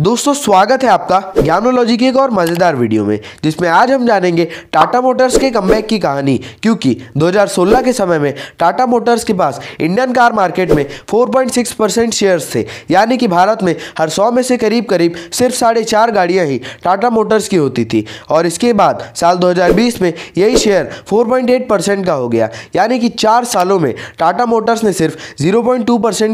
दोस्तों स्वागत है आपका ज्ञानोलॉजी के एक और मज़ेदार वीडियो में जिसमें आज हम जानेंगे टाटा मोटर्स के कमबैक की कहानी क्योंकि 2016 के समय में टाटा मोटर्स के पास इंडियन कार मार्केट में 4.6 परसेंट शेयर्स थे यानी कि भारत में हर सौ में से करीब करीब सिर्फ साढ़े चार गाड़ियाँ ही टाटा मोटर्स की होती थी और इसके बाद साल दो में यही शेयर फोर का हो गया यानी कि चार सालों में टाटा मोटर्स ने सिर्फ जीरो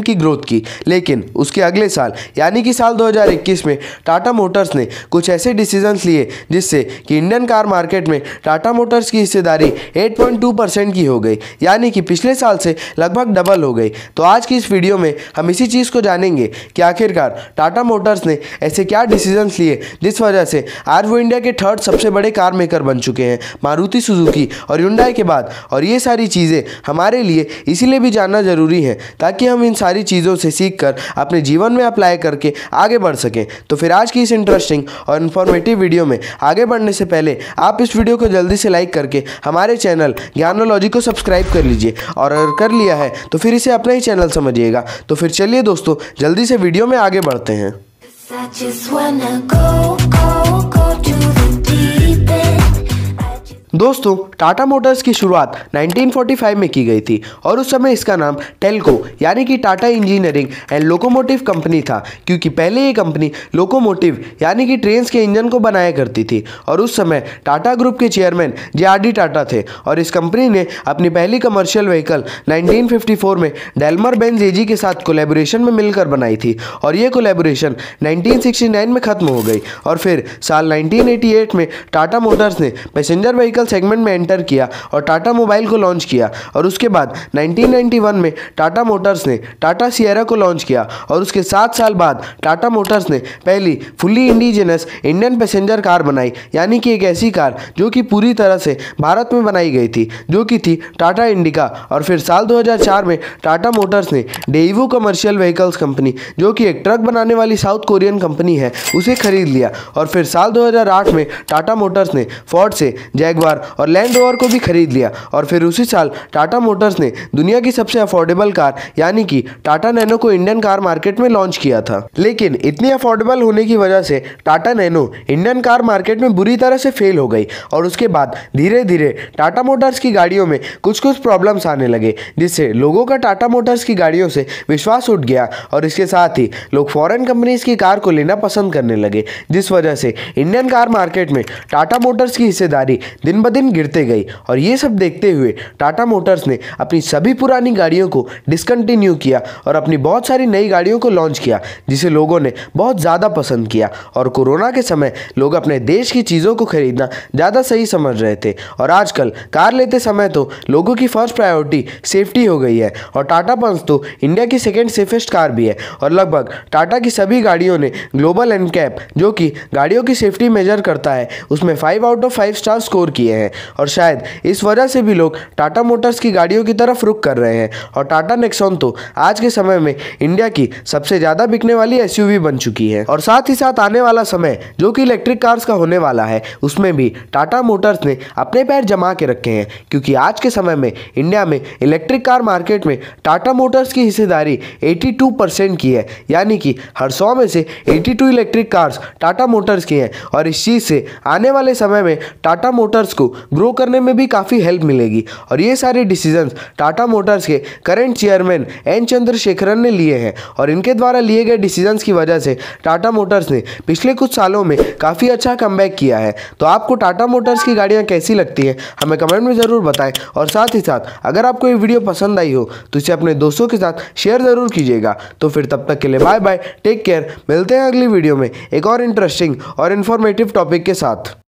की ग्रोथ की लेकिन उसके अगले साल यानी कि साल दो 2021 में टाटा मोटर्स ने कुछ ऐसे डिसीजंस लिए जिससे कि इंडियन कार मार्केट में टाटा मोटर्स की हिस्सेदारी 8.2 परसेंट की हो गई यानी कि पिछले साल से लगभग डबल हो गई तो आज की इस वीडियो में हम इसी चीज़ को जानेंगे कि आखिरकार टाटा मोटर्स ने ऐसे क्या डिसीजंस लिए जिस वजह से आज वो इंडिया के थर्ड सबसे बड़े कार मेकर बन चुके हैं मारुति सुजुकी और युंडाई के बाद और ये सारी चीज़ें हमारे लिए इसीलिए भी जानना ज़रूरी है ताकि हम इन सारी चीज़ों से सीख कर अपने जीवन में अप्लाई करके आगे बढ़ सकें सकें तो फिर आज की इस इंटरेस्टिंग और इन्फॉर्मेटिव वीडियो में आगे बढ़ने से पहले आप इस वीडियो को जल्दी से लाइक करके हमारे चैनल ज्ञानोलॉजी को सब्सक्राइब कर लीजिए और अगर कर लिया है तो फिर इसे अपना ही चैनल समझिएगा तो फिर चलिए दोस्तों जल्दी से वीडियो में आगे बढ़ते हैं I just wanna go, go, go to the deep दोस्तों टाटा मोटर्स की शुरुआत 1945 में की गई थी और उस समय इसका नाम टेलको यानी कि Tata engineering and locomotive company था क्योंकि पहले ये कंपनी लोकोमोटिव यानी कि ट्रेन्स के इंजन को बनाया करती थी और उस समय टाटा ग्रुप के chairman J R D Tata थे और इस कंपनी ने अपनी पहली कमर्शियल व्हीकल नाइनटीन में डेलमर बेंज एजी के साथ कोलेबोरेशन में मिलकर बनाई थी और ये कोलेबोरेशन नाइनटीन में ख़त्म हो गई और फिर साल नाइनटीन में टाटा मोटर्स ने पैसेंजर व्हीकल इलेक्ट्रिकल सेगमेंट में एंटर किया और टाटा मोबाइल को लॉन्च किया और उसके बाद 1991 में टाटा मोटर्स ने टाटा सियरा को लॉन्च किया और उसके सात साल बाद टाटा मोटर्स ने पहली fully indigenous Indian passenger car बनाई यानी कि एक ऐसी कार जो कि पूरी तरह से भारत में बनाई गई थी जो कि थी टाटा इंडिका और फिर साल 2004 में टाटा मोटर्स ने डेइवो कमर्शियल व्हीकल्स कंपनी जो कि एक ट्रक बनाने वाली साउथ कोरियन कंपनी है उसे खरीद लिया और फिर साल 2008 में टाटा मोटर्स ने फोर्ड से जैगवार कार और लैंड रोवर को भी खरीद लिया और फिर उसी साल टाटा मोटर्स ने दुनिया की सबसे अफोर्डेबल कार यानी कि टाटा नैनो को इंडियन कार मार्केट में लॉन्च किया था लेकिन इतनी अफोर्डेबल होने की वजह से Tata Nano Indian car market में बुरी तरह से फेल हो गई और उसके बाद धीरे धीरे टाटा मोटर्स की गाड़ियों में कुछ कुछ प्रॉब्लम्स आने लगे जिससे लोगों का टाटा मोटर्स की गाड़ियों से विश्वास उठ गया और इसके साथ ही लोग फॉरेन कंपनीज की कार को लेना पसंद करने लगे जिस वजह से इंडियन कार मार्केट में टाटा मोटर्स की हिस्सेदारी दिन ब दिन गिरते गई और ये सब देखते हुए टाटा मोटर्स ने अपनी सभी पुरानी गाड़ियों को डिसकंटिन्यू किया और अपनी बहुत सारी नई गाड़ियों को लॉन्च किया जिसे लोगों ने बहुत ज़्यादा पसंद किया और कोरोना के समय लोग अपने देश की चीज़ों को खरीदना ज़्यादा सही समझ रहे थे और आजकल कार लेते समय तो लोगों की फर्स्ट प्रायोरिटी सेफ्टी हो गई है और टाटा पंच तो इंडिया की सेकेंड सेफेस्ट कार भी है और लगभग टाटा की सभी गाड़ियों ने ग्लोबल कैप जो कि गाड़ियों की सेफ्टी मेजर करता है उसमें five out of five star score किए किए हैं और शायद इस वजह से भी लोग टाटा मोटर्स की गाड़ियों की तरफ रुख कर रहे हैं और टाटा नेक्सॉन तो आज के समय में इंडिया की सबसे ज़्यादा बिकने वाली एस बन चुकी है और साथ ही साथ आने वाला समय जो कि इलेक्ट्रिक कार्स का होने वाला है उसमें भी टाटा मोटर्स ने अपने पैर जमा के रखे हैं क्योंकि आज के समय में इंडिया में इलेक्ट्रिक कार मार्केट में टाटा मोटर्स की हिस्सेदारी 82 परसेंट की है यानी कि हर सौ में से 82 इलेक्ट्रिक कार्स टाटा मोटर्स की हैं और इस चीज़ से आने वाले समय में टाटा मोटर्स मोटर्स को ग्रो करने में भी काफ़ी हेल्प मिलेगी और ये सारे डिसीजंस टाटा मोटर्स के करंट चेयरमैन एन चंद्रशेखरन ने लिए हैं और इनके द्वारा लिए गए डिसीजंस की वजह से टाटा मोटर्स ने पिछले कुछ सालों में काफ़ी अच्छा कम किया है तो आपको टाटा मोटर्स की गाड़ियाँ कैसी लगती हैं हमें कमेंट में ज़रूर बताएँ और साथ ही साथ अगर आपको ये वीडियो पसंद आई हो तो इसे अपने दोस्तों के साथ शेयर ज़रूर कीजिएगा तो फिर तब तक के लिए बाय बाय टेक केयर मिलते हैं अगली वीडियो में एक और इंटरेस्टिंग और इन्फॉर्मेटिव टॉपिक के साथ